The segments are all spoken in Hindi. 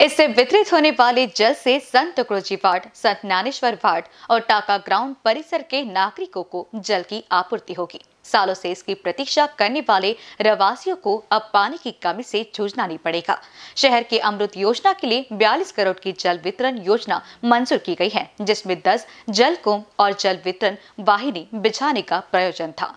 इससे वितरित होने वाले जल से संत टुकड़ोजी वार्ड संत ज्ञानेश्वर वार्ड और टाका ग्राउंड परिसर के नागरिकों को जल की आपूर्ति होगी सालों से इसकी प्रतीक्षा करने वाले रवासियों को अब पानी की कमी से जूझना नहीं पड़ेगा शहर के अमृत योजना के लिए 42 करोड़ की जल वितरण योजना मंजूर की गई है जिसमें 10 जल कुंभ और जल वितरण वाहिनी बिछाने का प्रयोजन था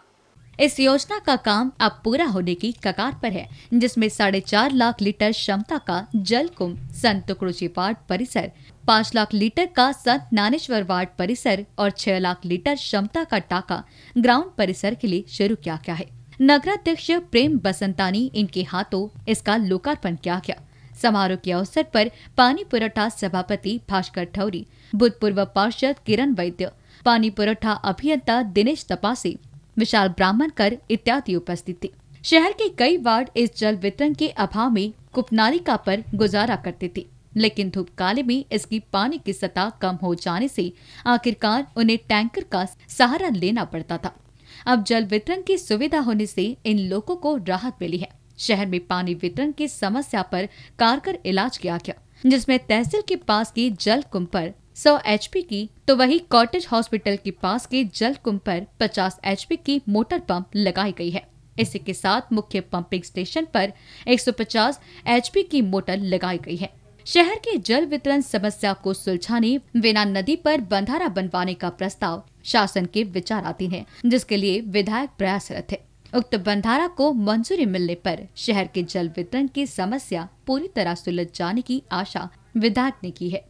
इस योजना का काम अब पूरा होने की कगार पर है जिसमें साढ़े चार लाख लीटर क्षमता का जल कुंभ संत तुकड़ोजी वार्ड परिसर पाँच लाख लीटर का संत नानेश्वर वार्ड परिसर और छह लाख लीटर क्षमता का टाका ग्राउंड परिसर के लिए शुरू किया गया है नगराध्यक्ष प्रेम बसंतानी इनके हाथों इसका लोकार्पण किया गया समारोह के अवसर पर पानी पुरठा सभापति भास्कर ठौरी भूतपूर्व पार्षद किरण वैद्य पानी पुरठा अभियंता दिनेश तपासी विशाल ब्राह्मणकर इत्यादि उपस्थित थे शहर के कई वार्ड इस जल वितरण के अभाव में कुपनालिका पर गुजारा करते थे लेकिन धूप काले में इसकी पानी की सतह कम हो जाने से आखिरकार उन्हें टैंकर का सहारा लेना पड़ता था अब जल वितरण की सुविधा होने से इन लोगों को राहत मिली है शहर में पानी वितरण की समस्या पर कारगर इलाज किया गया जिसमें तहसील के पास की जल कुंभ पर सौ एच की तो वही कॉटेज हॉस्पिटल के पास के जल कुंभ पर पचास एच की मोटर पंप लगाई गई है इसी के साथ मुख्य पंपिंग स्टेशन पर 150 एचपी की मोटर लगाई गई है शहर के जल वितरण समस्या को सुलझाने बिना नदी पर बंधारा बनवाने का प्रस्ताव शासन के विचार आती है जिसके लिए विधायक प्रयासरत है उक्त बंधारा को मंजूरी मिलने पर शहर के जल वितरण की समस्या पूरी तरह सुलझ जाने की आशा विधायक ने की है